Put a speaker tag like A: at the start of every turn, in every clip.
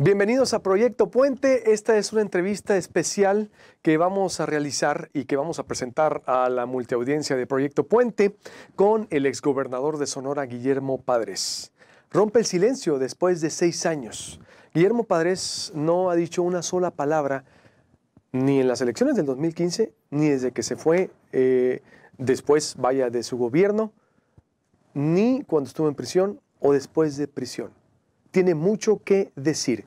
A: Bienvenidos a Proyecto Puente. Esta es una entrevista especial que vamos a realizar y que vamos a presentar a la multiaudiencia de Proyecto Puente con el exgobernador de Sonora, Guillermo Padres. Rompe el silencio después de seis años. Guillermo Padres no ha dicho una sola palabra ni en las elecciones del 2015, ni desde que se fue eh, después, vaya, de su gobierno, ni cuando estuvo en prisión o después de prisión tiene mucho que decir.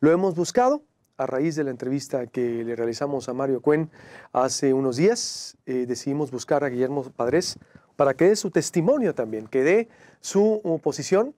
A: Lo hemos buscado a raíz de la entrevista que le realizamos a Mario Cuen hace unos días. Eh, decidimos buscar a Guillermo Padres para que dé su testimonio también, que dé su posición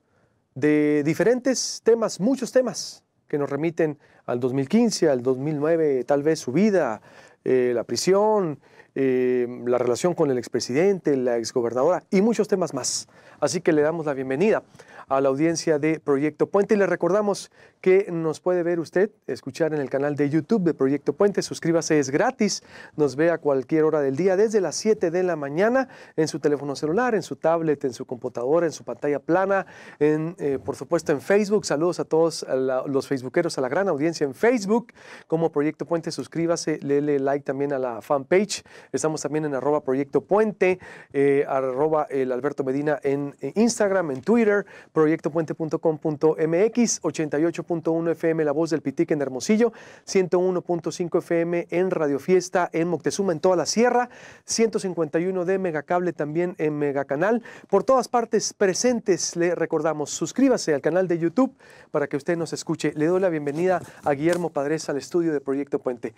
A: de diferentes temas, muchos temas que nos remiten al 2015, al 2009, tal vez su vida, eh, la prisión, eh, la relación con el expresidente, la exgobernadora y muchos temas más. Así que le damos la bienvenida a la audiencia de Proyecto Puente. Y le recordamos que nos puede ver usted, escuchar en el canal de YouTube de Proyecto Puente. Suscríbase, es gratis. Nos ve a cualquier hora del día, desde las 7 de la mañana, en su teléfono celular, en su tablet, en su computadora, en su pantalla plana, en, eh, por supuesto en Facebook. Saludos a todos los facebookeros, a la gran audiencia en Facebook. Como Proyecto Puente, suscríbase, ...lele like también a la fanpage. Estamos también en arroba Proyecto Puente, eh, arroba el Alberto Medina en eh, Instagram, en Twitter proyectopuente.com.mx, 88.1 FM La Voz del Pitique en Hermosillo, 101.5 FM en Radio Fiesta en Moctezuma, en toda la sierra, 151 de Megacable también en Megacanal. Por todas partes presentes, le recordamos, suscríbase al canal de YouTube para que usted nos escuche. Le doy la bienvenida a Guillermo Padres al estudio de Proyecto Puente.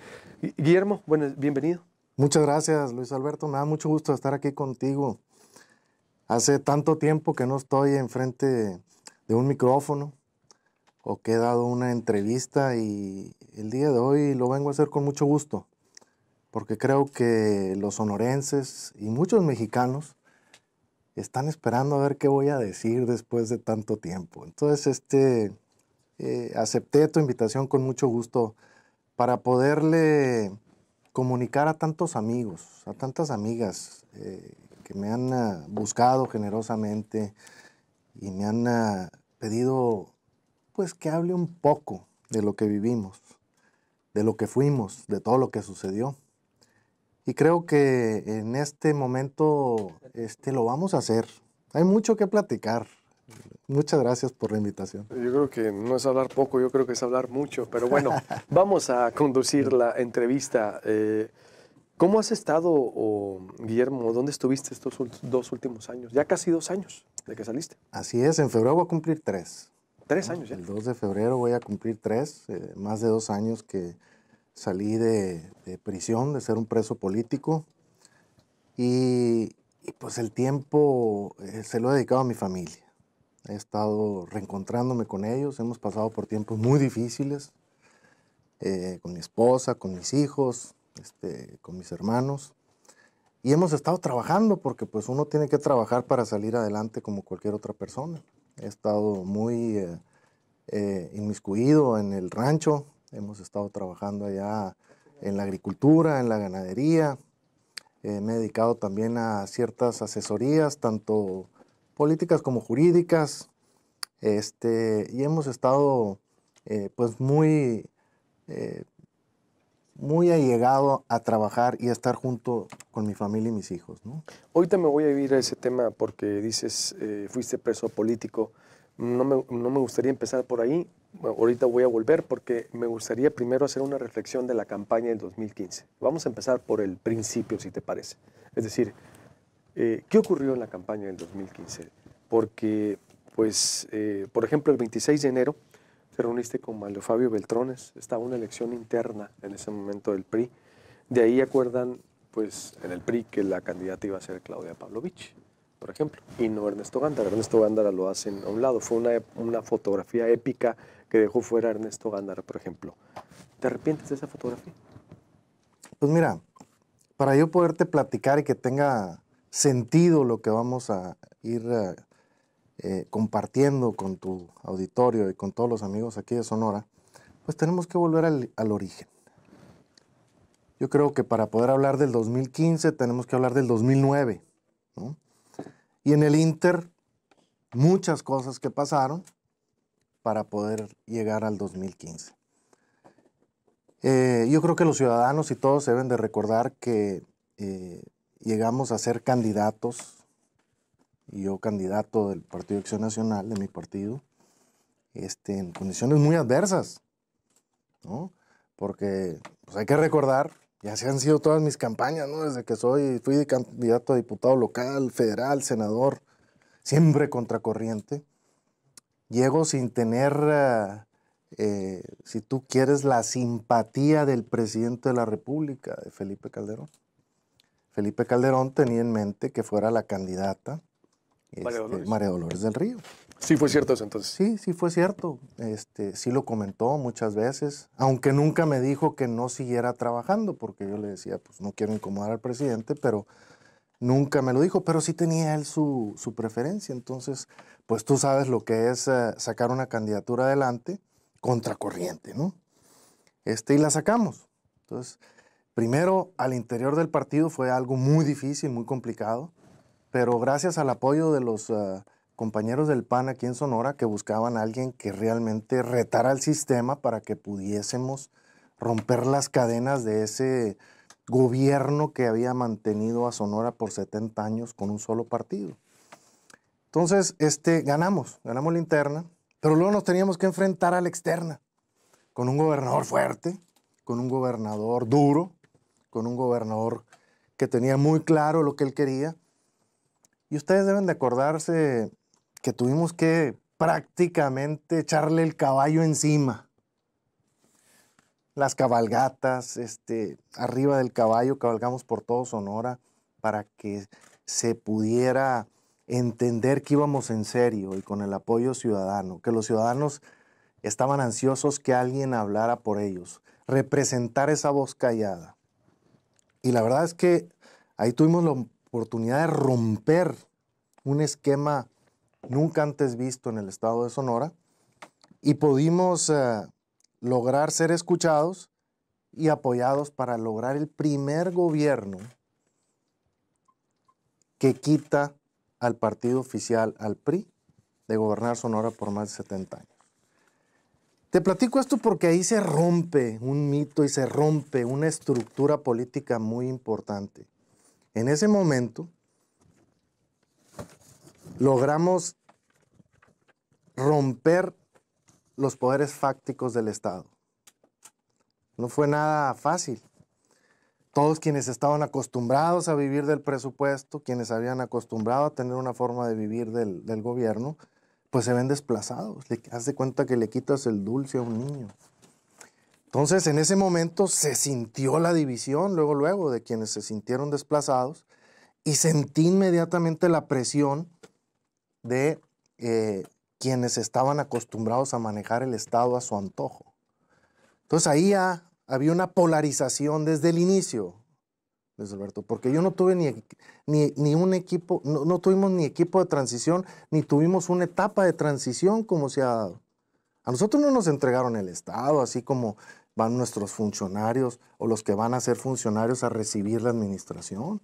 A: Guillermo, bienvenido.
B: Muchas gracias, Luis Alberto. Me da mucho gusto estar aquí contigo. Hace tanto tiempo que no estoy enfrente de un micrófono o que he dado una entrevista y el día de hoy lo vengo a hacer con mucho gusto, porque creo que los sonorenses y muchos mexicanos están esperando a ver qué voy a decir después de tanto tiempo. Entonces, este, eh, acepté tu invitación con mucho gusto para poderle comunicar a tantos amigos, a tantas amigas eh, que me han ah, buscado generosamente y me han ah, pedido pues que hable un poco de lo que vivimos, de lo que fuimos, de todo lo que sucedió. Y creo que en este momento este, lo vamos a hacer. Hay mucho que platicar. Muchas gracias por la invitación.
A: Yo creo que no es hablar poco, yo creo que es hablar mucho, pero bueno, vamos a conducir la entrevista. Eh, ¿Cómo has estado, o, Guillermo? ¿Dónde estuviste estos dos últimos años? Ya casi dos años de que saliste.
B: Así es, en febrero voy a cumplir tres. Tres años ya. El 2 de febrero voy a cumplir tres, eh, más de dos años que salí de, prisión, de ser un preso político. Y, pues el tiempo eh, se lo he dedicado a mi familia. He estado reencontrándome con ellos, hemos pasado por tiempos muy difíciles, eh, con mi esposa, con mis hijos, este, con mis hermanos. Y hemos estado trabajando porque pues uno tiene que trabajar para salir adelante como cualquier otra persona. He estado muy eh, eh, inmiscuido en el rancho, hemos estado trabajando allá en la agricultura, en la ganadería. Eh, me he dedicado también a ciertas asesorías, tanto políticas como jurídicas. Este, y hemos estado pues muy muy allegado a trabajar y a estar junto con mi familia y mis hijos. ¿no?
A: Ahorita me voy a ir a ese tema porque dices, eh, fuiste preso político. No me, no me, gustaría empezar por ahí. Ahorita voy a volver porque me gustaría primero hacer una reflexión de la campaña del 2015. Vamos a empezar por el principio, si te parece. Es decir, eh, ¿qué ocurrió en la campaña del 2015? Porque, pues, eh, por ejemplo, el 26 de enero te reuniste con Mario Fabio Beltrones, estaba una elección interna en ese momento del PRI. De ahí acuerdan, pues, en el PRI que la candidata iba a ser Claudia Pavlovich, por ejemplo, y no Ernesto Gándara. Ernesto Gándara lo hacen a un lado. Fue una, fotografía épica que dejó fuera a Ernesto Gándara, por ejemplo. ¿Te arrepientes de esa fotografía?
B: Pues mira, para yo poderte platicar y que tenga sentido lo que vamos a ir... Eh, eh, compartiendo con tu auditorio y con todos los amigos aquí de Sonora, pues tenemos que volver al, origen. Yo creo que para poder hablar del 2015 tenemos que hablar del 2009. ¿no? Y en el Inter, muchas cosas que pasaron para poder llegar al 2015. Eh, yo creo que los ciudadanos y todos deben de recordar que eh, llegamos a ser candidatos y yo candidato del Partido de Acción Nacional, de mi partido, este, en condiciones muy adversas, ¿no? Porque pues, hay que recordar, ya así han sido todas mis campañas, ¿no? Desde que soy, fui candidato a diputado local, federal, senador, siempre contracorriente. Llego sin tener, eh, eh, si tú quieres, la simpatía del presidente de la República, de Felipe Calderón. Felipe Calderón tenía en mente que fuera la candidata
A: este, María
B: Dolores. del Río. Sí fue cierto eso entonces. Sí, sí fue cierto. Este, sí lo comentó muchas veces, aunque nunca me dijo que no siguiera trabajando, porque yo le decía, pues no quiero incomodar al presidente, pero nunca me lo dijo, pero sí tenía él su, preferencia. Entonces, pues tú sabes lo que es eh, sacar una candidatura adelante contracorriente, ¿no? Este, y la sacamos. Entonces, primero, al interior del partido fue algo muy difícil, muy complicado pero gracias al apoyo de los ah, compañeros del PAN aquí en Sonora que buscaban a alguien que realmente retara al sistema para que pudiésemos romper las cadenas de ese gobierno que había mantenido a Sonora por 70 años con un solo partido. Entonces, este, ganamos, ganamos la interna, pero luego nos teníamos que enfrentar a la externa, con un gobernador fuerte, con un gobernador duro, con un gobernador que tenía muy claro lo que él quería y ustedes deben de acordarse que tuvimos que prácticamente echarle el caballo encima. Las cabalgatas, este, arriba del caballo cabalgamos por todo Sonora para que se pudiera entender que íbamos en serio y con el apoyo ciudadano, que los ciudadanos estaban ansiosos que alguien hablara por ellos, representar esa voz callada. Y la verdad es que ahí tuvimos lo, oportunidad de romper un esquema nunca antes visto en el estado de Sonora y pudimos eh, lograr ser escuchados y apoyados para lograr el primer gobierno que quita al partido oficial, al PRI, de gobernar Sonora por más de 70 años. Te platico esto porque ahí se rompe un mito y se rompe una estructura política muy importante. En ese momento logramos romper los poderes fácticos del Estado. No fue nada fácil. Todos quienes estaban acostumbrados a vivir del presupuesto, quienes habían acostumbrado a tener una forma de vivir del, gobierno, pues se ven desplazados. Le, haz cuenta que le quitas el dulce a un niño. Entonces, en ese momento se sintió la división, luego, luego, de quienes se sintieron desplazados, y sentí inmediatamente la presión de eh, quienes estaban acostumbrados a manejar el Estado a su antojo. Entonces, ahí ya había una polarización desde el inicio, Luis Alberto, porque yo no tuve ni, ni, un equipo, no, no tuvimos ni equipo de transición, ni tuvimos una etapa de transición como se ha dado. A nosotros no nos entregaron el Estado, así como van nuestros funcionarios o los que van a ser funcionarios a recibir la administración.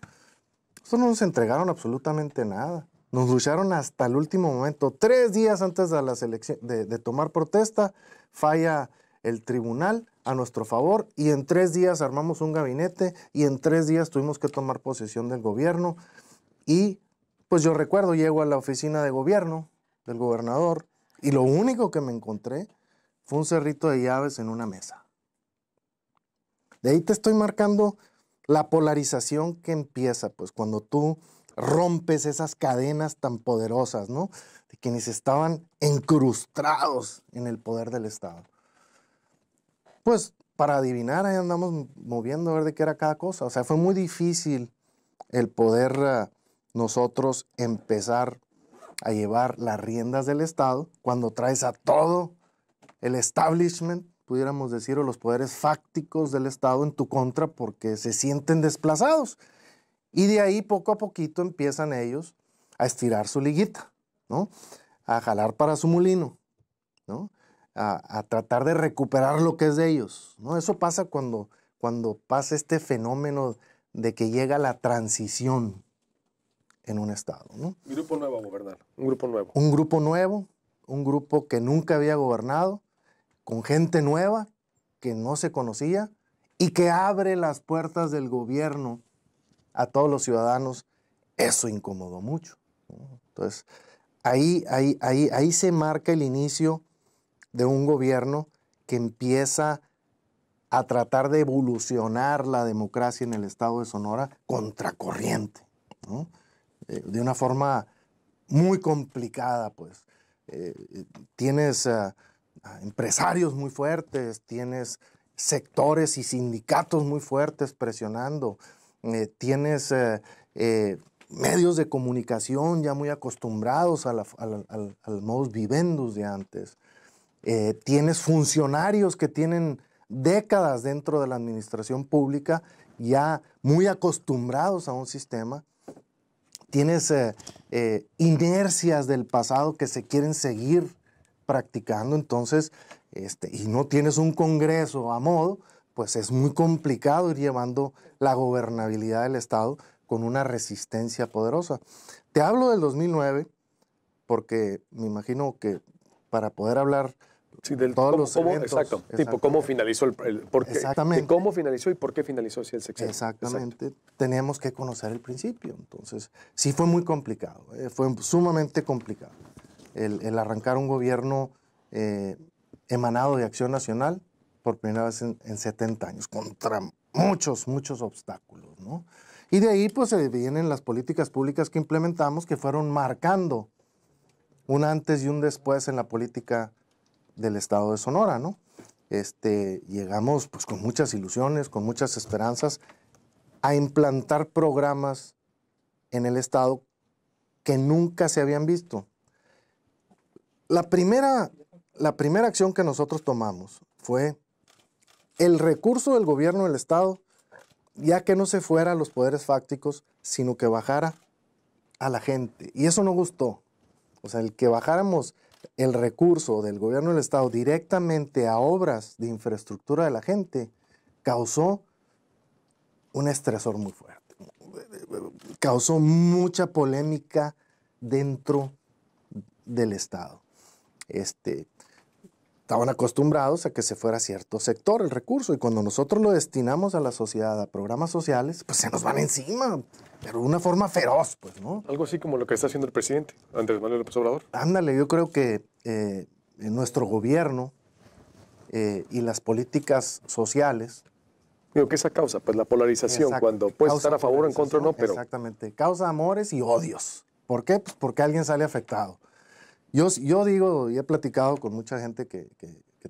B: Eso no nos entregaron absolutamente nada. Nos lucharon hasta el último momento. Tres días antes de, la selección, de tomar protesta, falla el tribunal a nuestro favor y en tres días armamos un gabinete y en tres días tuvimos que tomar posesión del gobierno. Y pues yo recuerdo, llego a la oficina de gobierno del gobernador y lo único que me encontré fue un cerrito de llaves en una mesa. De ahí te estoy marcando la polarización que empieza, pues cuando tú rompes esas cadenas tan poderosas, ¿no? De quienes estaban encrustados en el poder del Estado. Pues para adivinar, ahí andamos moviendo a ver de qué era cada cosa. O sea, fue muy difícil el poder ah, nosotros empezar a llevar las riendas del Estado cuando traes a todo el establishment pudiéramos decir, o los poderes fácticos del Estado en tu contra porque se sienten desplazados. Y de ahí poco a poquito empiezan ellos a estirar su liguita, ¿no? A jalar para su mulino, ¿no? A, tratar de recuperar lo que es de ellos, ¿no? Eso pasa cuando, cuando pasa este fenómeno de que llega la transición en un estado, Un
A: grupo nuevo a gobernar, un grupo nuevo.
B: Un grupo nuevo, un grupo que nunca había gobernado, con gente nueva que no se conocía y que abre las puertas del gobierno a todos los ciudadanos, eso incomodó mucho. Entonces, ahí, ahí, ahí se marca el inicio de un gobierno que empieza a tratar de evolucionar la democracia en el estado de Sonora contracorriente, eh, de una forma muy complicada, pues. Eh, eh, tienes ah, empresarios muy fuertes, tienes sectores y sindicatos muy fuertes presionando, eh, tienes eh, eh, medios de comunicación ya muy acostumbrados a la, modos al, al, modus de antes, tienes funcionarios que tienen décadas dentro de la administración pública ya muy acostumbrados a un sistema, tienes inercias del pasado que se quieren seguir practicando, entonces, este, y no tienes un Congreso a modo, pues es muy complicado ir llevando la gobernabilidad del Estado con una resistencia poderosa. Te hablo del 2009 porque me imagino que para poder hablar sí, del, todos cómo, los exacto, tipo cómo
A: finalizó el, exactamente. cómo finalizó y por qué finalizó si el sexenio. Exactamente.
B: Teníamos que conocer el principio, entonces sí fue muy complicado, eh, fue sumamente complicado el, arrancar un gobierno eh, emanado de Acción Nacional por primera vez en, 70 años, contra muchos, muchos obstáculos, Y de ahí pues se vienen las políticas públicas que implementamos que fueron marcando un antes y un después en la política del estado de Sonora, Este, llegamos pues con muchas ilusiones, con muchas esperanzas a implantar programas en el estado que nunca se habían visto. La primera, la primera acción que nosotros tomamos fue el recurso del gobierno del Estado, ya que no se fuera a los poderes fácticos, sino que bajara a la gente. Y eso no gustó. O sea, el que bajáramos el recurso del gobierno del Estado directamente a obras de infraestructura de la gente causó un estresor muy fuerte. Causó mucha polémica dentro del Estado. Este, estaban acostumbrados a que se fuera a cierto sector el recurso y cuando nosotros lo destinamos a la sociedad, a programas sociales, pues se nos van
A: encima, pero
B: de una forma feroz, pues,
A: ¿no? Algo así como lo que está haciendo el presidente Andrés Manuel López Obrador.
B: Ándale, yo creo que eh, en nuestro gobierno eh, y las políticas sociales...
A: Digo, ¿qué esa causa? Pues la polarización, cuando puedes estar a favor o en contra, no, pero...
B: Exactamente, causa amores y odios. ¿Por qué? Pues porque alguien sale afectado. Yo, digo, y he platicado con mucha gente que,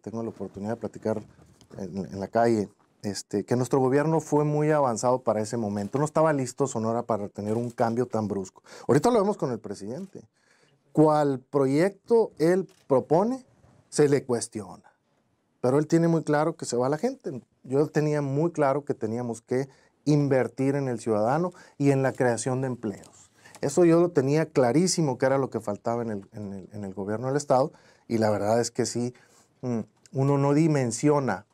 B: tengo la oportunidad de platicar en, la calle, este, que nuestro gobierno fue muy avanzado para ese momento. No estaba listo Sonora para tener un cambio tan brusco. Ahorita lo vemos con el presidente. Cual proyecto él propone, se le cuestiona. Pero él tiene muy claro que se va la gente. Yo tenía muy claro que teníamos que invertir en el ciudadano y en la creación de empleos. Eso yo lo tenía clarísimo que era lo que faltaba en el, gobierno del Estado y la verdad es que sí, mm, uno no dimensiona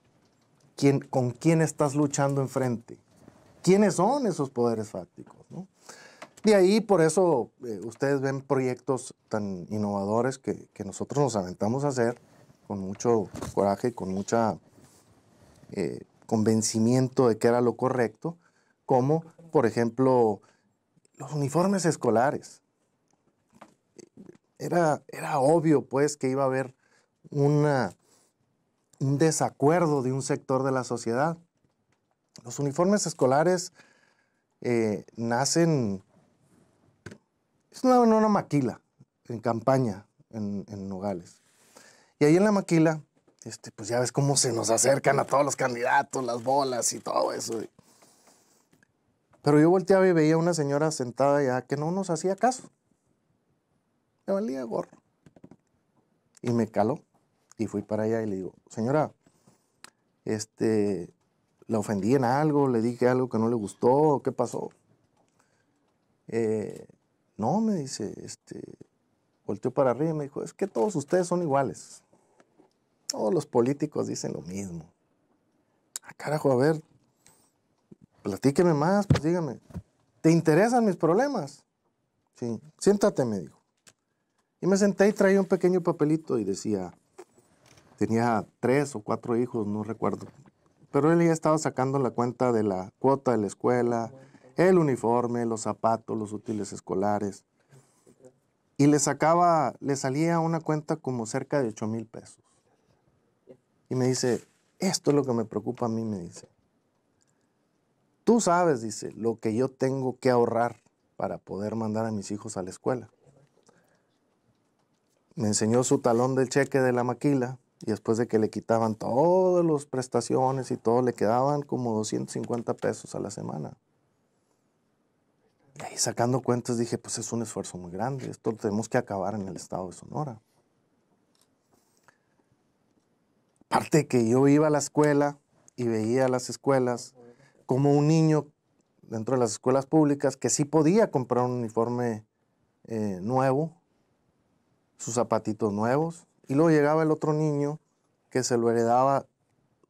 B: quién, con quién estás luchando enfrente, quiénes son esos poderes fácticos. Y ahí, por eso, eh, ustedes ven proyectos tan innovadores que, nosotros nos aventamos a hacer con mucho coraje, y con mucho eh, convencimiento de que era lo correcto, como, por ejemplo, los uniformes escolares. Era, era obvio, pues, que iba a haber una, un desacuerdo de un sector de la sociedad. Los uniformes escolares eh, nacen, es una, una, maquila en campaña en, en Nogales. Y ahí en la maquila, este, pues ya ves cómo se nos acercan a todos los candidatos, las bolas y todo eso. Pero yo volteaba y veía a una señora sentada ya que no nos hacía caso. Me valía gorro. Y me caló. Y fui para allá y le digo, señora, este, la ofendí en algo, le dije algo que no le gustó, ¿qué pasó? Eh, no, me dice, este, volteó para arriba y me dijo, es que todos ustedes son iguales. Todos los políticos dicen lo mismo. ¡A ah, carajo, a ver, platíqueme más, pues dígame, ¿te interesan mis problemas? Sí, siéntate, me dijo. Y me senté y traía un pequeño papelito y decía, tenía tres o cuatro hijos, no recuerdo, pero él ya estaba sacando la cuenta de la cuota de la escuela, el uniforme, los zapatos, los útiles escolares. Y le sacaba, le salía una cuenta como cerca de 8 mil pesos. Y me dice, esto es lo que me preocupa a mí, me dice. Tú sabes, dice, lo que yo tengo que ahorrar para poder mandar a mis hijos a la escuela. Me enseñó su talón del cheque de la maquila y después de que le quitaban todas las prestaciones y todo, le quedaban como 250 pesos a la semana. Y ahí sacando cuentas dije, pues es un esfuerzo muy grande, esto lo tenemos que acabar en el estado de Sonora. Aparte que yo iba a la escuela y veía las escuelas como un niño dentro de las escuelas públicas que sí podía comprar un uniforme eh, nuevo, sus zapatitos nuevos, y luego llegaba el otro niño que se lo heredaba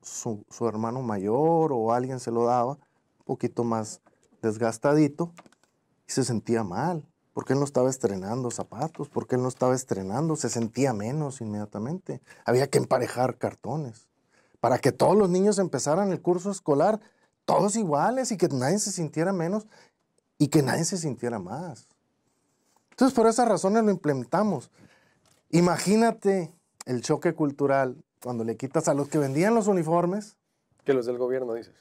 B: su, su hermano mayor o alguien se lo daba, un poquito más desgastadito, y se sentía mal, porque él no estaba estrenando zapatos, porque él no estaba estrenando, se sentía menos inmediatamente. Había que emparejar cartones para que todos los niños empezaran el curso escolar todos iguales y que nadie se sintiera menos y que nadie se sintiera más. Entonces, por esas razones lo implementamos. Imagínate el choque cultural cuando le quitas a los que vendían los uniformes.
A: Que los del gobierno, dices.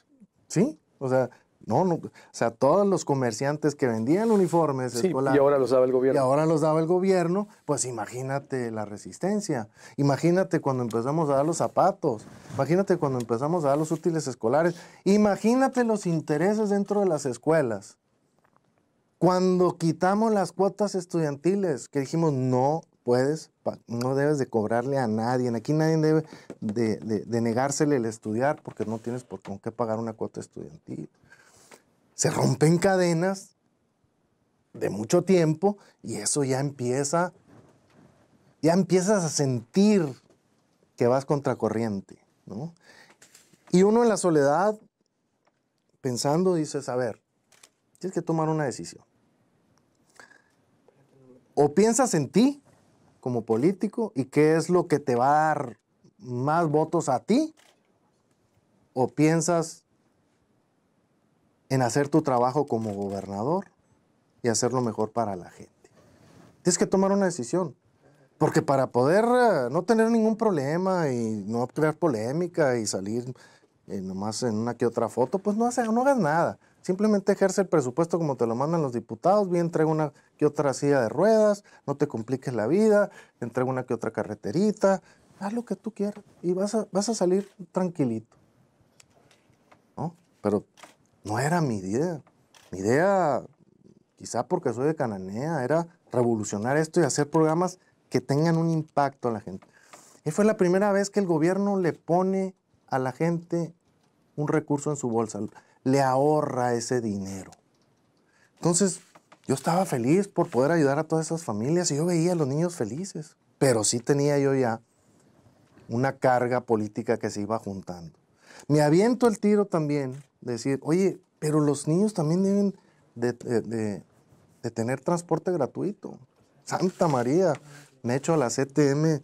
B: Sí, o sea, no, o sea, todos los comerciantes que vendían uniformes sí, Y ahora
A: los daba el gobierno. Y
B: ahora los daba el gobierno, pues imagínate la resistencia. Imagínate cuando empezamos a dar los zapatos. Imagínate cuando empezamos a dar los útiles escolares. Imagínate los intereses dentro de las escuelas. Cuando quitamos las cuotas estudiantiles, que dijimos no puedes, no debes de cobrarle a nadie. Aquí nadie debe de, negársele el estudiar porque no tienes por con qué pagar una cuota estudiantil se rompen cadenas de mucho tiempo y eso ya empieza, ya empiezas a sentir que vas contracorriente, ¿no? Y uno en la soledad, pensando, dices, a ver, tienes que tomar una decisión. O piensas en ti como político y qué es lo que te va a dar más votos a ti, o piensas en hacer tu trabajo como gobernador y hacerlo mejor para la gente. Tienes que tomar una decisión, porque para poder eh, no tener ningún problema y no crear polémica y salir eh, nomás en una que otra foto, pues no, no hagas nada. Simplemente ejerce el presupuesto como te lo mandan los diputados, bien trae una que otra silla de ruedas, no te compliques la vida, entrega una que otra carreterita, haz lo que tú quieras y vas a, vas a salir tranquilito. ¿No? Pero no era mi idea. Mi idea, quizá porque soy de Cananea, era revolucionar esto y hacer programas que tengan un impacto a la gente. Y fue la primera vez que el gobierno le pone a la gente un recurso en su bolsa, le ahorra ese dinero. Entonces, yo estaba feliz por poder ayudar a todas esas familias y yo veía a los niños felices, pero sí tenía yo ya una carga política que se iba juntando. Me aviento el tiro también decir, oye, pero los niños también deben de, eh, tener transporte gratuito. Santa María, me echo a la CTM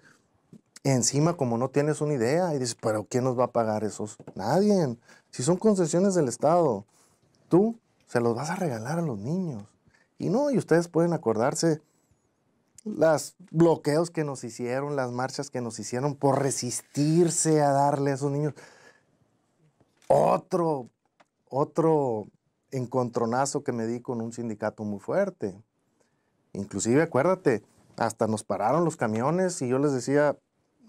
B: encima como no tienes una idea y dices, pero ¿quién nos va a pagar esos? Nadie. Si son concesiones del Estado, tú se los vas a regalar a los niños. Y no, y ustedes pueden acordarse las bloqueos que nos hicieron, las marchas que nos hicieron por resistirse a darle a esos niños otro otro encontronazo que me di con un sindicato muy fuerte. Inclusive, acuérdate, hasta nos pararon los camiones y yo les decía,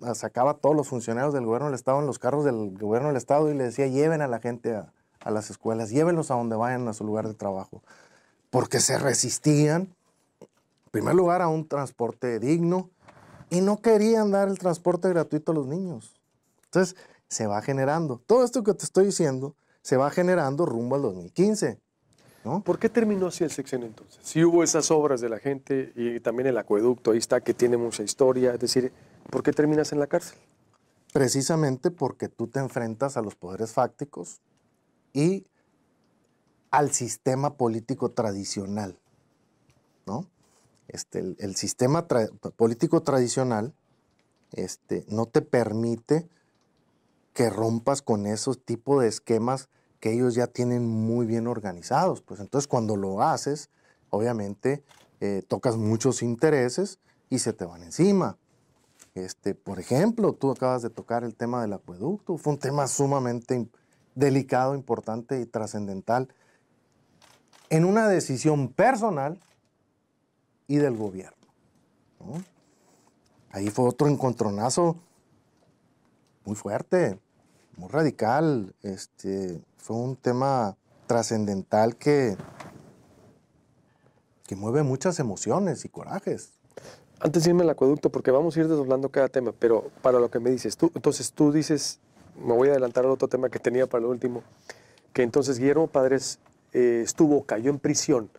B: ah, sacaba a todos los funcionarios del gobierno del Estado en los carros del gobierno del Estado y les decía, lleven a la gente a, las escuelas, llévenlos a donde vayan a su lugar de trabajo, porque se resistían, en primer lugar, a un transporte digno y no querían dar el transporte gratuito a los niños. Entonces, se va generando. Todo esto que te estoy diciendo se va generando rumbo al 2015. ¿no?
A: ¿Por qué terminó así el sexenio entonces? Si hubo esas obras de la gente y también el acueducto, ahí está, que tiene mucha historia, es decir, ¿por qué terminas en la cárcel?
B: Precisamente porque tú te enfrentas a los poderes fácticos y al sistema político tradicional. ¿no? Este, el, sistema político tradicional este, no te permite que rompas con esos tipos de esquemas ellos ya tienen muy bien organizados. Pues entonces cuando lo haces, obviamente eh, tocas muchos intereses y se te van encima. Este, por ejemplo, tú acabas de tocar el tema del acueducto, fue un tema sumamente delicado, importante y trascendental en una decisión personal y del gobierno. Ahí fue otro encontronazo muy fuerte, muy radical, este, fue un tema trascendental que,
A: que mueve muchas emociones y corajes. Antes de irme al acueducto, porque vamos a ir desdoblando cada tema, pero para lo que me dices tú, entonces tú dices, me voy a adelantar al otro tema que tenía para el último, que entonces Guillermo Padres eh, estuvo, cayó en prisión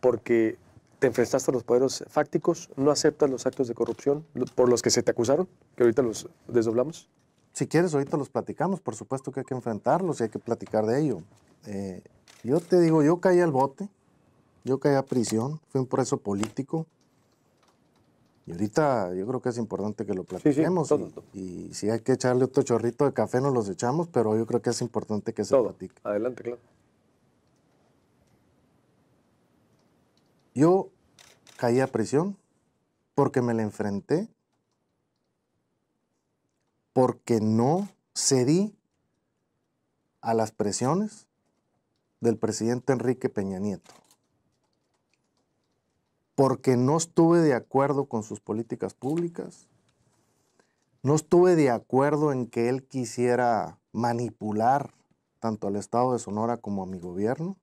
A: porque te enfrentaste a los poderes fácticos, no aceptas los actos de corrupción por los que se te acusaron, que ahorita los desdoblamos. Si quieres, ahorita los
B: platicamos, por supuesto que hay que enfrentarlos y hay que platicar de ello. Eh, yo te digo, yo caí al bote, yo caí a prisión, fui un preso político. Y ahorita yo creo que es importante que lo platiquemos. y, si hay que echarle otro chorrito de café, nos los echamos, pero yo creo que es importante que se platique. Adelante, claro. Yo caí a prisión porque me la enfrenté porque no cedí a las presiones del presidente Enrique Peña Nieto, porque no estuve de acuerdo con sus políticas públicas, no estuve de acuerdo en que él quisiera manipular tanto al Estado de Sonora como a mi gobierno,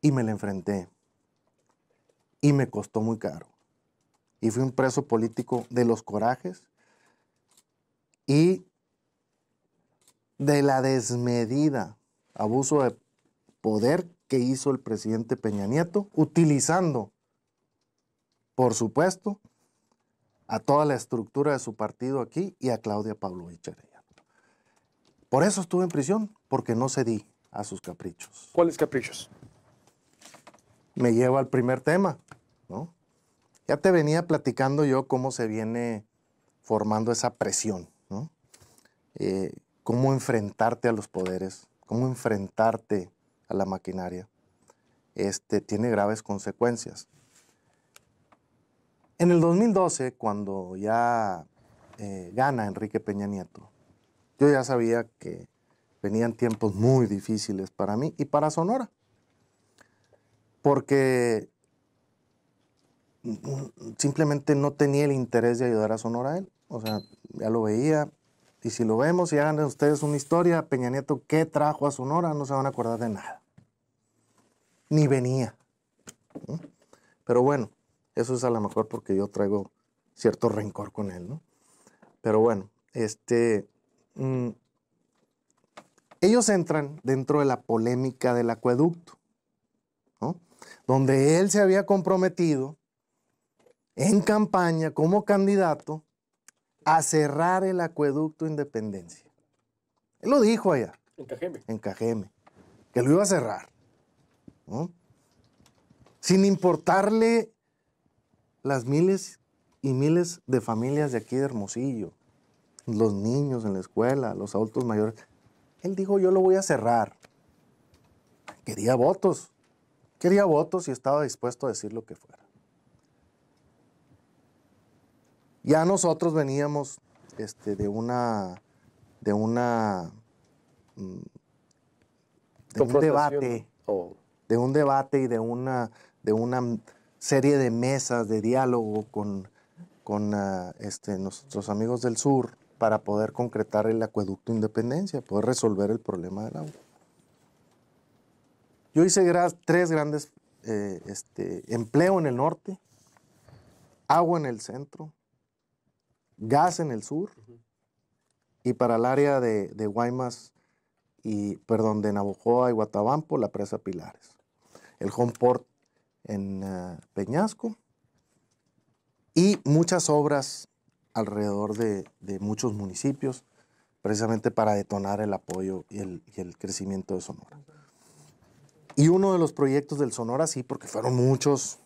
B: y me le enfrenté, y me costó muy caro, y fui un preso político de los corajes y de la desmedida abuso de poder que hizo el presidente Peña Nieto, utilizando, por supuesto, a toda la estructura de su partido aquí y a Claudia pablo Echeverría. Por eso estuve en prisión, porque no cedí a sus caprichos.
A: ¿Cuáles caprichos?
B: Me llevo al primer tema, ¿no? Ya te venía platicando yo cómo se viene formando esa presión eh, cómo enfrentarte a los poderes, cómo enfrentarte a la maquinaria, este, tiene graves consecuencias. En el 2012, cuando ya eh, gana Enrique Peña Nieto, yo ya sabía que venían tiempos muy difíciles para mí y para Sonora, porque simplemente no tenía el interés de ayudar a Sonora a él. O sea, ya lo veía, y si lo vemos y hagan ustedes una historia, Peña Nieto, ¿qué trajo a Sonora? No se van a acordar de nada. Ni venía. Pero bueno, eso es a lo mejor porque yo traigo cierto rencor con él, ¿no? Pero bueno, este... Mm, ellos entran dentro de la polémica del acueducto, Donde él se había comprometido en campaña como candidato a cerrar el acueducto Independencia. Él lo dijo allá. En Cajeme. En Que lo iba a cerrar. Sin importarle las miles y miles de familias de aquí de Hermosillo, los niños en la escuela, los adultos mayores. Él dijo, yo lo voy a cerrar. Quería votos. Quería votos y estaba dispuesto a decir lo que fuera. Ya nosotros veníamos este, de una, de una, mm, de un debate, de un debate y de una, de una serie de mesas de diálogo con, con ah, este, nuestros amigos del sur para poder concretar el acueducto Independencia, poder resolver el problema del agua. Yo hice tres grandes eh, este, empleo en el norte, agua en el centro gas en el sur y para el área de, Guaymas y, perdón, de Navojoa y Guatabampo, la presa Pilares. El Homeport en eh, Peñasco y muchas obras alrededor de, muchos municipios, precisamente para detonar el apoyo y el, y el crecimiento de Sonora. Y uno de los proyectos del Sonora, sí, porque fueron muchos,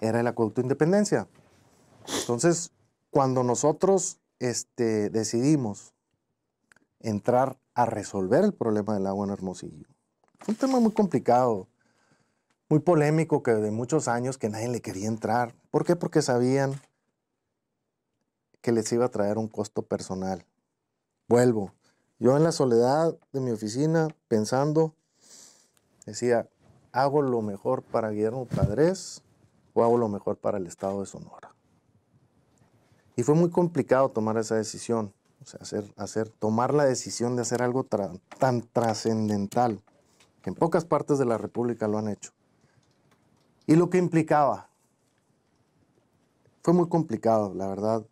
B: era el Acueducto Independencia. Entonces, cuando nosotros este, decidimos entrar a resolver el problema del agua en Hermosillo, un tema muy complicado, muy polémico, que de muchos años que nadie le quería entrar. ¿Por qué? Porque sabían que les iba a traer un costo personal. Vuelvo. Yo en la soledad de mi oficina, pensando, decía, hago lo mejor para Guillermo Padres o hago lo mejor para el Estado de Sonora. Y fue muy complicado tomar esa decisión, o sea, hacer, hacer, tomar la decisión de hacer algo tan trascendental, que en pocas partes de la República lo han hecho. Y lo que implicaba, fue muy complicado, la verdad.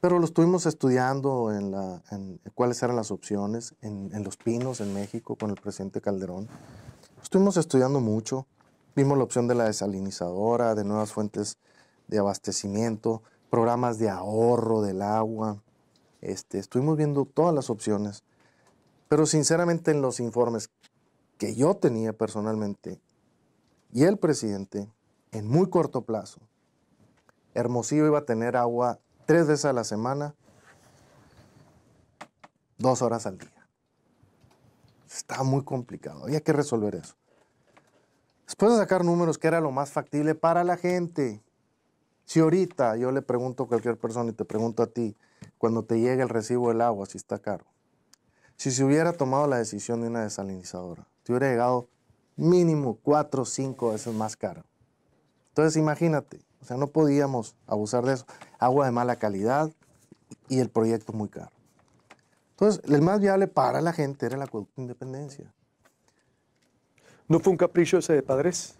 B: Pero lo estuvimos estudiando en, cuáles eran las opciones en, Los Pinos, en México, con el presidente Calderón. estuvimos estudiando mucho. Vimos la opción de la desalinizadora, de nuevas fuentes de abastecimiento, programas de ahorro del agua. Este, estuvimos viendo todas las opciones, pero sinceramente en los informes que yo tenía personalmente y el presidente, en muy corto plazo, Hermosillo iba a tener agua tres veces a la semana, dos horas al día. Está muy complicado, había que resolver eso. Después de sacar números que era lo más factible para la gente, si ahorita yo le pregunto a cualquier persona y te pregunto a ti, cuando te llega el recibo del agua, si está caro, si se hubiera tomado la decisión de una desalinizadora, te hubiera llegado mínimo cuatro o cinco veces más caro. Entonces imagínate, o sea, no podíamos abusar de eso. Agua de mala calidad y el proyecto muy caro. Entonces, el más viable para la gente era la Independencia.
A: ¿No fue un capricho ese de Padres?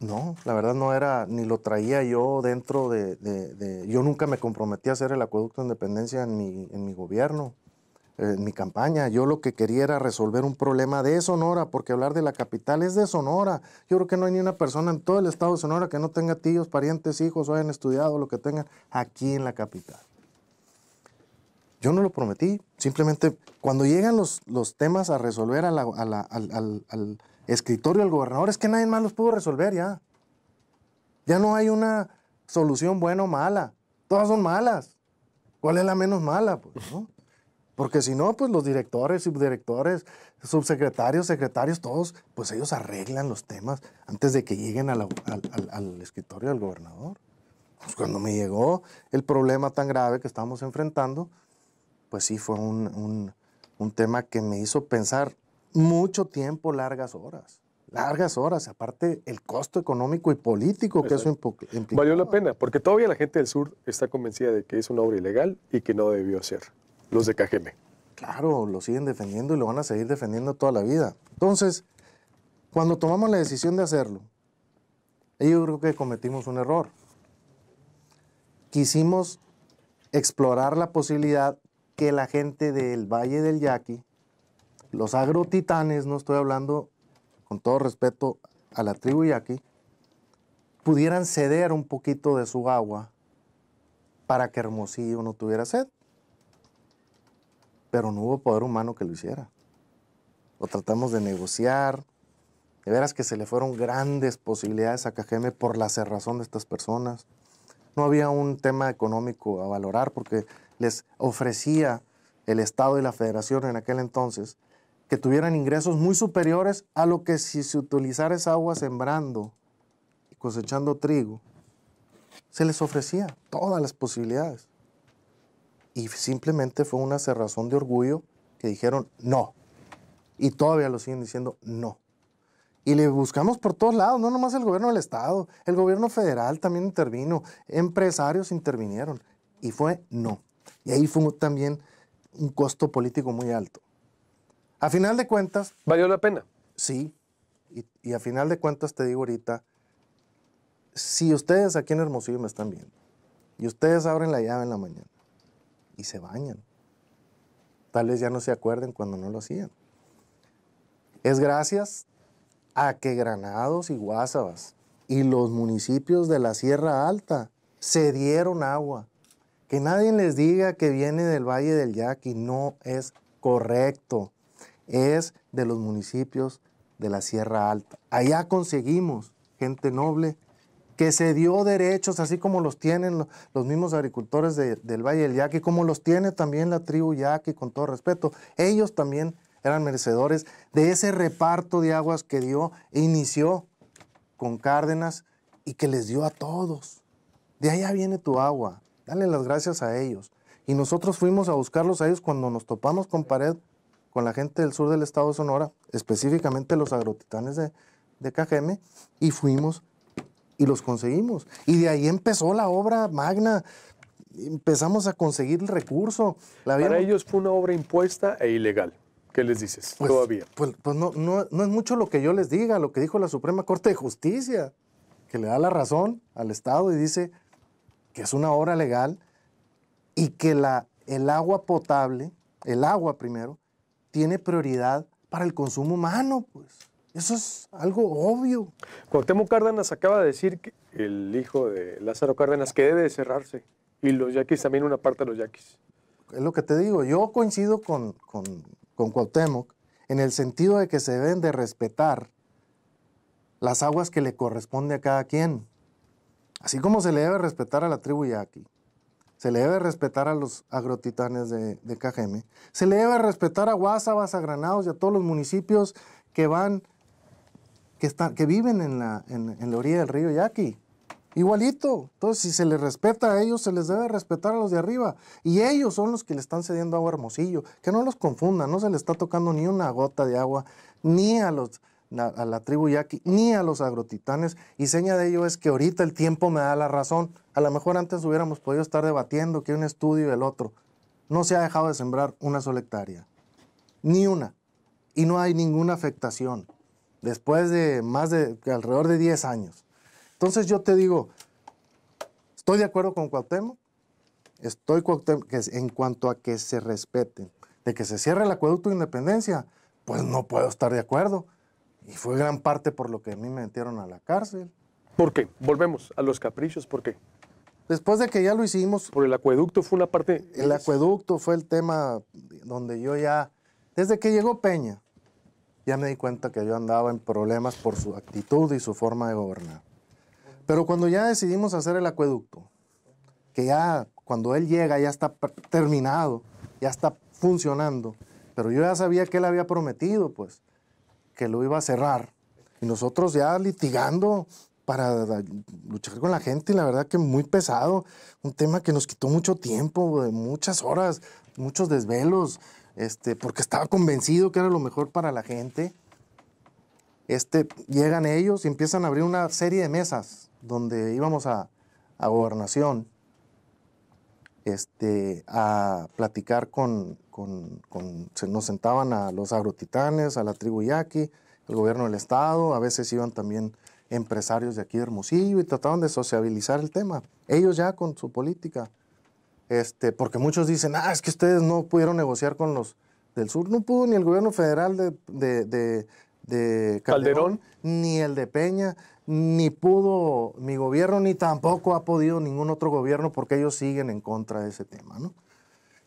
B: No, la verdad no era, ni lo traía yo dentro de, yo nunca me comprometí a hacer el acueducto de independencia en mi, en mi gobierno, en mi campaña. Yo lo que quería era resolver un problema de Sonora, porque hablar de la capital es de Sonora. Yo creo que no hay ni una persona en todo el estado de Sonora que no tenga tíos, parientes, hijos, o hayan estudiado, lo que tengan, aquí en la capital. Yo no lo prometí, simplemente cuando llegan los, los temas a resolver al escritorio del gobernador, es que nadie más los pudo resolver ya. Ya no hay una solución buena o mala. Todas son malas. ¿Cuál es la menos mala? Pues, Porque si no, pues los directores, subdirectores, subsecretarios, secretarios, todos, pues ellos arreglan los temas antes de que lleguen al, al, escritorio del gobernador. Pues cuando me llegó el problema tan grave que estábamos enfrentando, pues sí fue un tema que me hizo pensar mucho tiempo, largas horas. Largas horas, aparte el costo económico y político que eso
A: implica. Valió la pena, porque todavía la gente del sur está convencida de que es una obra ilegal y que no debió ser. Los de KGM.
B: Claro, lo siguen defendiendo y lo van a seguir defendiendo toda la vida. Entonces, cuando tomamos la decisión de hacerlo, yo creo que cometimos un error. Quisimos explorar la posibilidad que la gente del Valle del Yaqui los agrotitanes, no estoy hablando con todo respeto a la tribu yaqui, pudieran ceder un poquito de su agua para que Hermosillo no tuviera sed. Pero no hubo poder humano que lo hiciera. Lo tratamos de negociar. De veras que se le fueron grandes posibilidades a Cajeme por la cerrazón de estas personas. No había un tema económico a valorar porque les ofrecía el Estado y la Federación en aquel entonces que tuvieran ingresos muy superiores a lo que si se utilizara esa agua sembrando y cosechando trigo, se les ofrecía todas las posibilidades. Y simplemente fue una cerrazón de orgullo que dijeron no. Y todavía lo siguen diciendo no. Y le buscamos por todos lados, no nomás el gobierno del Estado, el gobierno federal también intervino, empresarios intervinieron. Y fue no. Y ahí fue también un costo político muy alto. A final de cuentas.
A: ¿Valió la pena?
B: Sí. Y, a final de cuentas te digo ahorita, si ustedes aquí en Hermosillo me están viendo y ustedes abren la llave en la mañana y se bañan, tal vez ya no se acuerden cuando no lo hacían. Es gracias a que Granados y Guasabas y los municipios de la Sierra Alta se dieron agua. Que nadie les diga que viene del Valle del Yaqui, no es correcto es de los municipios de la Sierra Alta. Allá conseguimos gente noble que se dio derechos, así como los tienen los mismos agricultores del Valle del Yaqui, como los tiene también la tribu Yaqui, con todo respeto. Ellos también eran merecedores de ese reparto de aguas que dio e inició con Cárdenas y que les dio a todos. De allá viene tu agua, dale las gracias a ellos. Y nosotros fuimos a buscarlos a ellos cuando nos topamos con pared con la gente del sur del estado de Sonora, específicamente los agrotitanes de, de KGM, y fuimos y los conseguimos. Y de ahí empezó la obra magna. Empezamos a conseguir el recurso. Para
A: ellos fue una obra impuesta e ilegal. ¿Qué les dices pues, todavía?
B: Pues, pues no, no, no, es mucho lo que yo les diga, lo que dijo la Suprema Corte de Justicia, que le da la razón al Estado y dice que es una obra legal y que la, el agua potable, el agua primero, tiene prioridad para el consumo humano, pues.
A: Eso es algo obvio. Cuauhtémoc Cárdenas acaba de decir que el hijo de Lázaro Cárdenas que debe cerrarse y los yaquis también una parte de los yaquis. Es lo
B: que te digo, yo coincido con, con, con Cuauhtémoc en el sentido de que se deben de respetar las aguas que le corresponde a cada quien. Así como se le debe respetar a la tribu yaqui, se le debe respetar a los agrotitanes de, de se le debe respetar a Guasabas, a Granados y a todos los municipios que van, que, están, que viven en la, la orilla del río Yaqui. Igualito. Entonces, si se les respeta a ellos, se les debe respetar a los de arriba. Y ellos son los que le están cediendo agua a Hermosillo. Que no los confundan, no se les está tocando ni una gota de agua, ni a los a la tribu yaqui ni a los agrotitanes y seña de ello es que ahorita el tiempo me da la razón. A lo mejor antes hubiéramos podido estar debatiendo que un estudio y el otro. No se ha dejado de sembrar una sola hectárea, ni una, y no hay ninguna afectación después de más de alrededor de 10 años. Entonces yo te digo, estoy de acuerdo con Cuauhtémoc, estoy que en cuanto a que se respeten, de que se cierre el acueducto de independencia, pues no puedo estar de acuerdo. Y fue gran parte por lo que a mí me metieron a la cárcel.
A: ¿Por qué? Volvemos a los
B: caprichos, ¿por qué? Después de que ya lo hicimos. Por el acueducto fue una parte. El acueducto fue el tema donde yo ya. Desde que llegó Peña, ya me di cuenta que yo andaba en problemas por su actitud y su forma de gobernar. Pero cuando ya decidimos hacer el acueducto, que ya cuando él llega ya está terminado, ya está funcionando, pero yo ya sabía que él había prometido, pues, que lo iba a cerrar. Y nosotros ya litigando para luchar con la gente, y la verdad que muy pesado, un tema que nos quitó mucho tiempo, muchas horas, muchos desvelos, este, porque estaba convencido que era lo mejor para la gente. Este, llegan ellos y empiezan a abrir una serie de mesas donde íbamos a, a gobernación este, a platicar con, con, nos sentaban a los agrotitanes, a la tribu yaqui, el gobierno del estado, a veces iban también empresarios de aquí de Hermosillo y trataban de sociabilizar el tema, ellos ya con su política. Este, porque muchos dicen, ah, es que ustedes no pudieron negociar con los del sur, no pudo ni el gobierno federal de de Calderón, ni el de Peña, ni pudo mi gobierno, ni tampoco ha podido ningún otro gobierno porque ellos siguen en contra de ese tema. ¿no?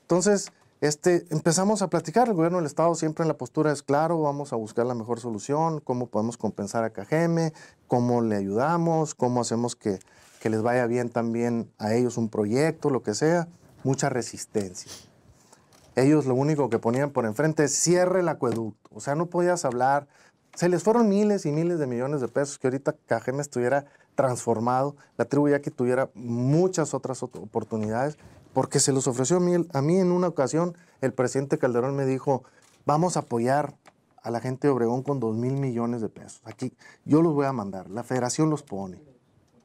B: Entonces, este, empezamos a platicar, el gobierno del Estado siempre en la postura es claro, vamos a buscar la mejor solución, cómo podemos compensar a Cajeme, cómo le ayudamos, cómo hacemos que, que les vaya bien también a ellos un proyecto, lo que sea, mucha resistencia. Ellos lo único que ponían por enfrente es cierre el acueducto, o sea, no podías hablar se les fueron miles y miles de millones de pesos que ahorita Cajeme estuviera transformado, la tribu ya que tuviera muchas otras oportunidades, porque se los ofreció a mí, en una ocasión el presidente Calderón me dijo, vamos a apoyar a la gente de Obregón con dos mil millones de pesos. Aquí yo los voy a mandar, la federación los pone.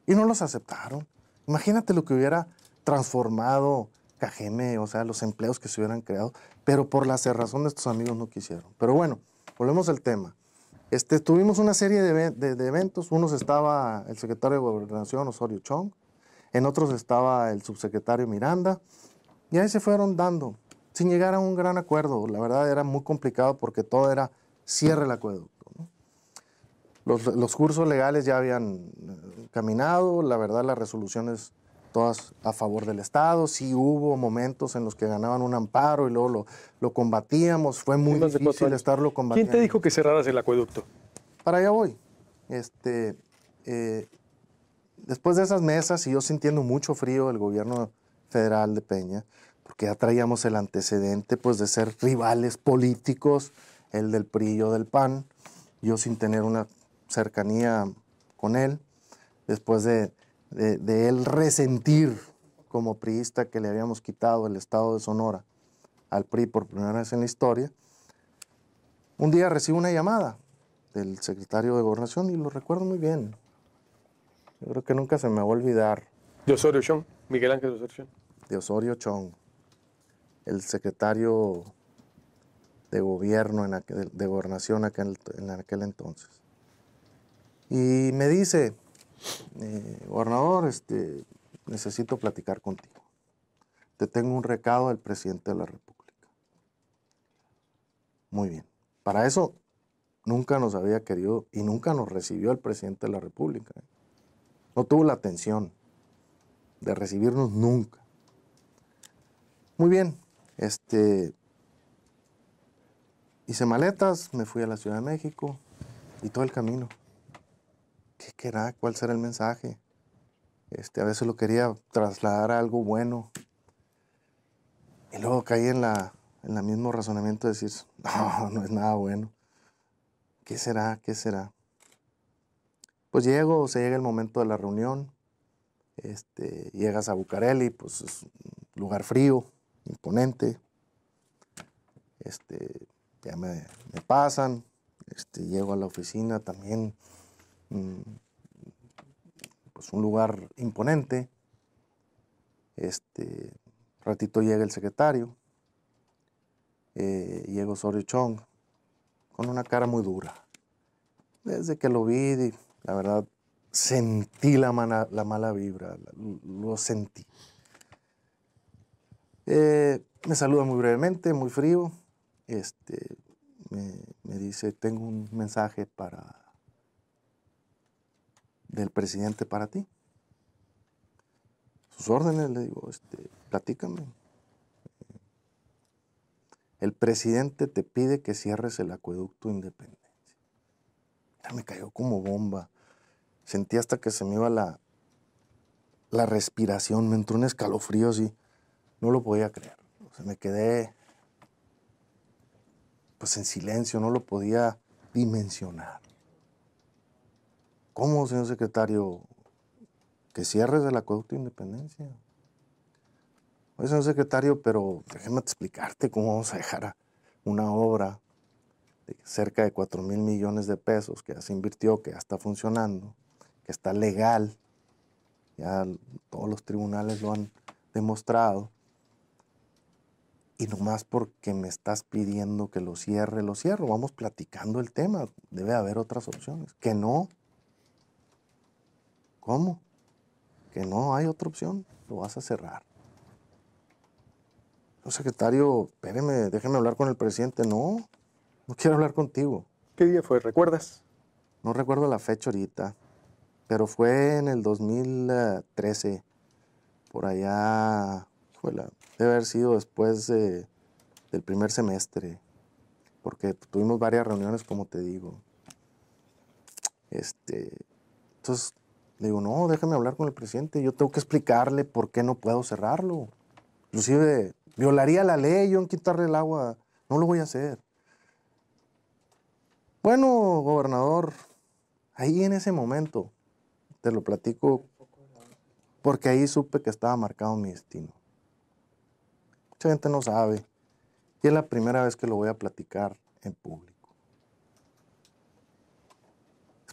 B: Y no los aceptaron. Imagínate lo que hubiera transformado Cajeme, o sea, los empleos que se hubieran creado, pero por la cerrazón de estos amigos no quisieron. Pero bueno, volvemos al tema. Este, tuvimos una serie de, de, eventos. Unos estaba el secretario de Gobernación, Osorio Chong. En otros estaba el subsecretario Miranda. Y ahí se fueron dando, sin llegar a un gran acuerdo. La verdad era muy complicado porque todo era cierre el acueducto. Los, los, cursos legales ya habían eh, caminado. La verdad, las resoluciones todas a favor del Estado. Sí hubo momentos en los que ganaban un amparo y luego lo, combatíamos. Fue muy difícil estarlo combatiendo. ¿Quién te
A: dijo que cerraras el acueducto?
B: Para allá voy. Este, eh, después de esas mesas, y yo sintiendo mucho frío del gobierno federal de Peña, porque ya traíamos el antecedente pues, de ser rivales políticos, el del PRI, o del PAN, yo sin tener una cercanía con él, después de de, él resentir como priista que le habíamos quitado el estado de Sonora al PRI por primera vez en la historia, un día recibo una llamada del secretario de Gobernación y lo recuerdo muy bien. Yo creo que nunca se me va a olvidar. De Osorio Chong,
A: Miguel Ángel Osorio Chong.
B: De Osorio Chong, el secretario de gobierno, en de gobernación en aquel entonces. Y me dice, eh, gobernador, este, necesito platicar contigo. Te tengo un recado del presidente de la República. Muy bien. Para eso nunca nos había querido y nunca nos recibió el presidente de la República. ¿eh? No tuvo la atención de recibirnos nunca. Muy bien, este hice maletas, me fui a la Ciudad de México y todo el camino ¿qué será? ¿Cuál será el mensaje? Este, a veces lo quería trasladar a algo bueno. Y luego caí en la, en el mismo razonamiento de decir, no, no es nada bueno. ¿Qué será? ¿Qué será? Pues llego, se llega el momento de la reunión. Este, llegas a Bucareli, pues es un lugar frío, imponente. Este, ya me, pasan. Este, llego a la oficina también Mm, pues un lugar imponente. Este ratito llega el secretario, eh, llega Osorio Chong, con una cara muy dura. Desde que lo vi, la verdad, sentí la, la mala vibra, lo sentí. Eh, me saluda muy brevemente, muy frío. Este, me dice, tengo un mensaje para del presidente para ti? Sus órdenes, le digo, este, platícame. El presidente te pide que cierres el acueducto Independencia. Ya me cayó como bomba. Sentí hasta que se me iba la, la respiración, me entró un escalofrío así. No lo podía creer. me quedé pues en silencio, no lo podía dimensionar. ¿Cómo, señor secretario? Que cierres el acueducto de independencia. Oye, señor secretario, pero déjeme explicarte cómo vamos a dejar una obra de cerca de 4 mil millones de pesos que ya se invirtió, que ya está funcionando, que está legal, ya todos los tribunales lo han demostrado, y no más porque me estás pidiendo que lo cierre, lo cierro, vamos platicando el tema, debe haber otras opciones, que no, ¿Cómo? Que no hay otra opción, lo vas a cerrar. No, secretario, espéreme, déjeme hablar con el presidente. No, no quiero hablar contigo. ¿Qué día fue? ¿Recuerdas? No recuerdo la fecha ahorita, pero fue en el 2013. Por allá, la, debe haber sido después del primer semestre, porque tuvimos varias reuniones, como te digo. Este, entonces, le digo, no, déjame hablar con el presidente, yo tengo que explicarle por qué no puedo cerrarlo. Inclusive, violaría la ley yo en quitarle el agua, no lo voy a hacer. Bueno, gobernador, ahí en ese momento, te lo platico, porque ahí supe que estaba marcado mi destino. Mucha gente no sabe, y es la primera vez que lo voy a platicar en público.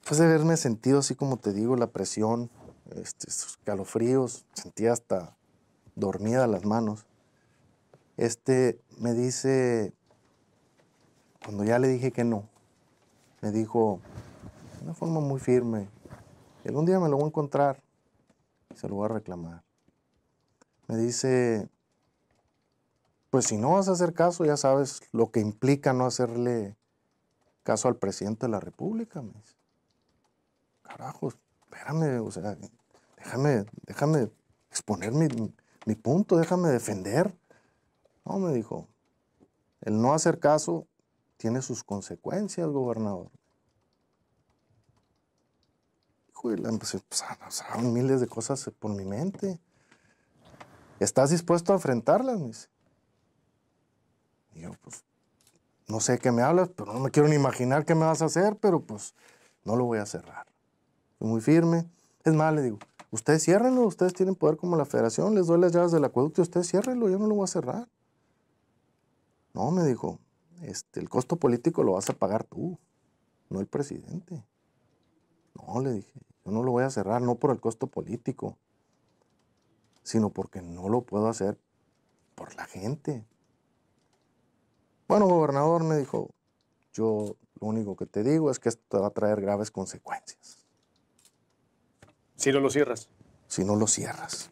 B: Después de haberme sentido así como te digo, la presión, este, calofríos, sentía hasta dormida las manos, este me dice, cuando ya le dije que no, me dijo de una forma muy firme, algún día me lo voy a encontrar y se lo voy a reclamar. Me dice, pues si no vas a hacer caso, ya sabes lo que implica no hacerle caso al presidente de la República. Me dice carajos, espérame, o sea, déjame, déjame exponer mi, punto, déjame defender. No, me dijo, el no hacer caso tiene sus consecuencias, gobernador. Hijo, pues, pasaron ah, miles de cosas por mi mente. ¿Estás dispuesto a enfrentarlas? Me dice. Y yo, pues, no sé qué me hablas, pero no me quiero ni imaginar qué me vas a hacer, pero pues no lo voy a cerrar muy firme. Es más, le digo, ustedes ciérrenlo, ustedes tienen poder como la federación, les doy las llaves del acueducto, y ustedes ciérrenlo, yo no lo voy a cerrar. No, me dijo, este, el costo político lo vas a pagar tú, no el presidente. No, le dije, yo no lo voy a cerrar, no por el costo político, sino porque no lo puedo hacer por la gente. Bueno, gobernador, me dijo, yo lo único que te digo es que esto te va a traer graves consecuencias.
A: Si no lo cierras.
B: Si no lo cierras.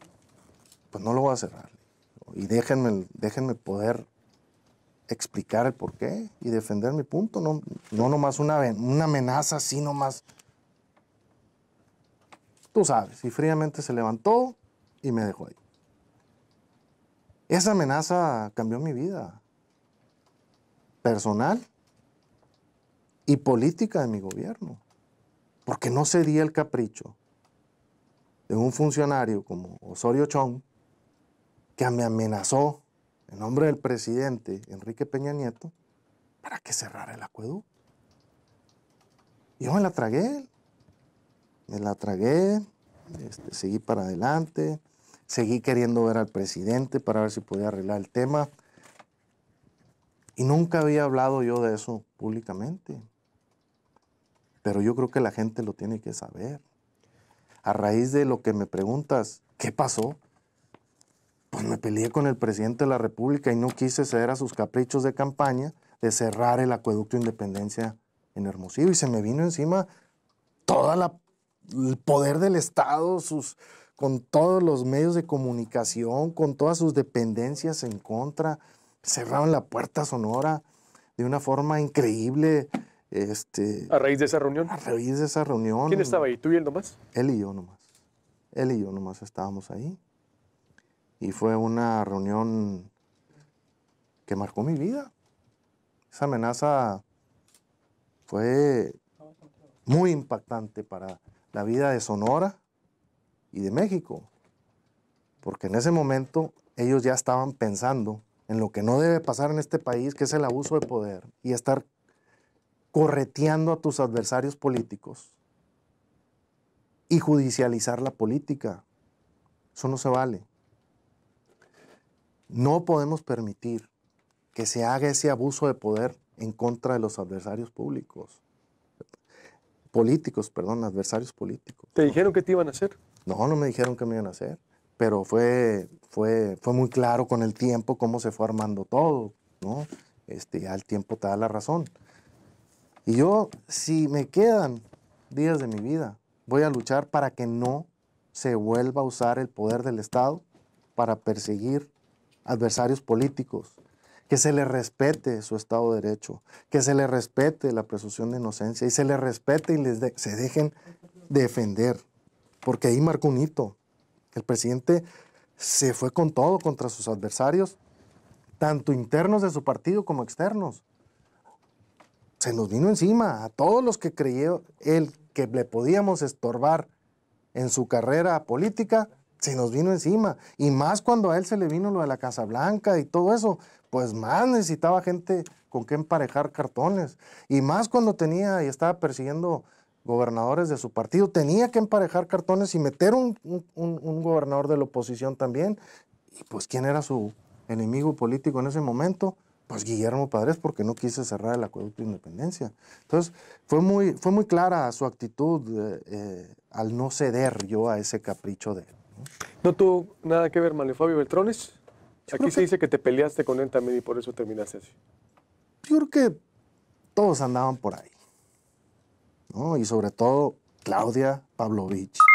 B: Pues no lo voy a cerrar. Y déjenme, déjenme poder explicar el por qué y defender mi punto. No, no nomás una, una amenaza sino más... Tú sabes, y fríamente se levantó y me dejó ahí. Esa amenaza cambió mi vida personal y política de mi gobierno, porque no sería el capricho de un funcionario como Osorio Chong, que me amenazó en nombre del presidente Enrique Peña Nieto para que cerrara el acueducto. Yo me la tragué, me la tragué, este, seguí para adelante, seguí queriendo ver al presidente para ver si podía arreglar el tema. Y nunca había hablado yo de eso públicamente. Pero yo creo que la gente lo tiene que saber a raíz de lo que me preguntas, ¿qué pasó? Pues me peleé con el presidente de la República y no quise ceder a sus caprichos de campaña de cerrar el acueducto Independencia en Hermosillo. Y se me vino encima todo el poder del Estado, sus, con todos los medios de comunicación, con todas sus dependencias en contra. Cerraron la puerta sonora de una forma increíble. Este,
A: ¿A raíz de esa reunión? ¿Quién estaba ahí? ¿Tú y él nomás?
B: Él y yo nomás. Él y yo nomás estábamos ahí. Y fue una reunión que marcó mi vida. Esa amenaza fue muy impactante para la vida de Sonora y de México. Porque en ese momento ellos ya estaban pensando en lo que no debe pasar en este país, que es el abuso de poder, y estar correteando a tus adversarios políticos y judicializar la política. Eso no se vale. No podemos permitir que se haga ese abuso de poder en contra de los adversarios públicos. Políticos, perdón, adversarios políticos.
A: ¿Te dijeron que te iban a hacer?
B: No, no me dijeron que me iban a hacer, pero fue, fue, fue muy claro con el tiempo cómo se fue armando todo, ¿no? Este, ya el tiempo te da la razón. Y yo, si me quedan días de mi vida, voy a luchar para que no se vuelva a usar el poder del Estado para perseguir adversarios políticos, que se le respete su Estado de Derecho, que se le respete la presunción de inocencia y se le respete y les se dejen defender. Porque ahí marcó un hito. El presidente se fue con todo contra sus adversarios, tanto internos de su partido como externos se nos vino encima a todos los que creyó él que le podíamos estorbar en su carrera política, se nos vino encima. Y más cuando a él se le vino lo de la Casa Blanca y todo eso, pues más necesitaba gente con que emparejar cartones. Y más cuando tenía y estaba persiguiendo gobernadores de su partido, tenía que emparejar cartones y meter un, un, un gobernador de la oposición también. Y pues, ¿quién era su enemigo político en ese momento? pues Guillermo Padres porque no quise cerrar el acueducto de Independencia. Entonces, fue muy, fue muy clara su actitud eh, eh, al no ceder yo a ese capricho de él.
A: ¿No, tuvo nada que ver Manuel Fabio Beltrones? Aquí se dice que te peleaste con él también y por eso terminaste así.
B: Yo creo que todos andaban por ahí. Y sobre todo Claudia Pavlovich.